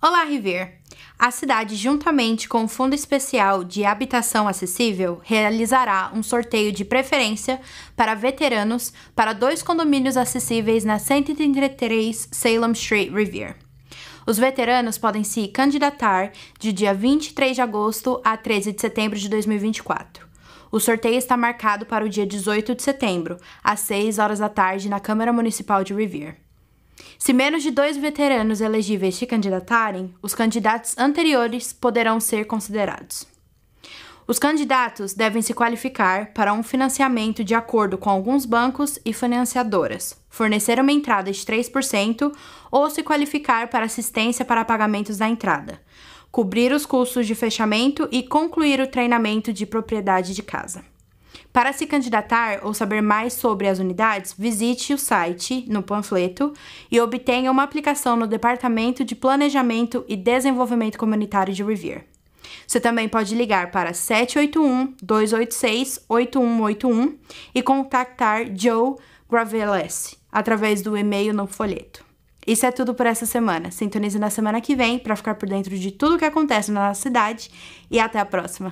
Olá, River! A cidade, juntamente com o Fundo Especial de Habitação Acessível, realizará um sorteio de preferência para veteranos para dois condomínios acessíveis na 133 Salem Street, Revere. Os veteranos podem se candidatar de dia 23 de agosto a 13 de setembro de 2024. O sorteio está marcado para o dia 18 de setembro, às 6 horas da tarde, na Câmara Municipal de Revere. Se menos de dois veteranos elegíveis se candidatarem, os candidatos anteriores poderão ser considerados. Os candidatos devem se qualificar para um financiamento de acordo com alguns bancos e financiadoras, fornecer uma entrada de 3% ou se qualificar para assistência para pagamentos da entrada, cobrir os custos de fechamento e concluir o treinamento de propriedade de casa. Para se candidatar ou saber mais sobre as unidades, visite o site no panfleto e obtenha uma aplicação no Departamento de Planejamento e Desenvolvimento Comunitário de Revere. Você também pode ligar para 781-286-8181 e contactar Joe Graveless através do e-mail no folheto. Isso é tudo por essa semana. Sintonize na semana que vem para ficar por dentro de tudo o que acontece na nossa cidade e até a próxima.